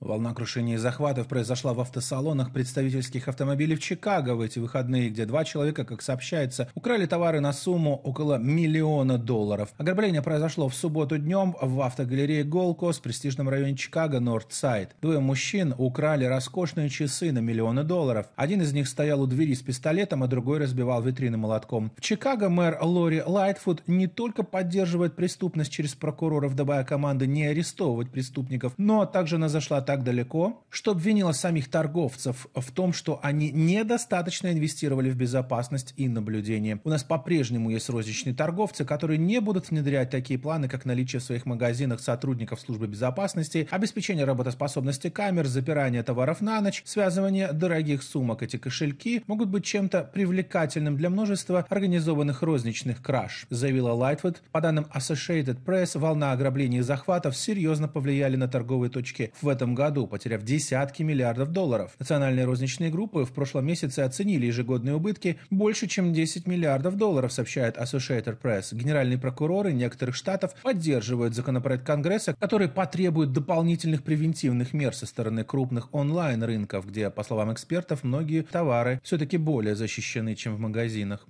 Волна крушения и захватов произошла в автосалонах представительских автомобилей в Чикаго в эти выходные, где два человека, как сообщается, украли товары на сумму около миллиона долларов. Ограбление произошло в субботу днем в автогалерее Голкос в престижном районе Чикаго Нордсайд. Двое мужчин украли роскошные часы на миллионы долларов. Один из них стоял у двери с пистолетом, а другой разбивал витрины молотком. В Чикаго мэр Лори Лайтфуд не только поддерживает преступность через прокуроров, давая команды не арестовывать преступников, но также она так далеко, что обвинила самих торговцев в том, что они недостаточно инвестировали в безопасность и наблюдение. У нас по-прежнему есть розничные торговцы, которые не будут внедрять такие планы, как наличие в своих магазинах сотрудников службы безопасности, обеспечение работоспособности камер, запирание товаров на ночь, связывание дорогих сумок. Эти кошельки могут быть чем-то привлекательным для множества организованных розничных краж, заявила Лайтвуд. По данным Associated Press, волна ограблений и захватов серьезно повлияли на торговые точки в этом году, потеряв десятки миллиардов долларов. Национальные розничные группы в прошлом месяце оценили ежегодные убытки больше, чем 10 миллиардов долларов, сообщает Associated Press. Генеральные прокуроры некоторых штатов поддерживают законопроект Конгресса, который потребует дополнительных превентивных мер со стороны крупных онлайн-рынков, где, по словам экспертов, многие товары все-таки более защищены, чем в магазинах.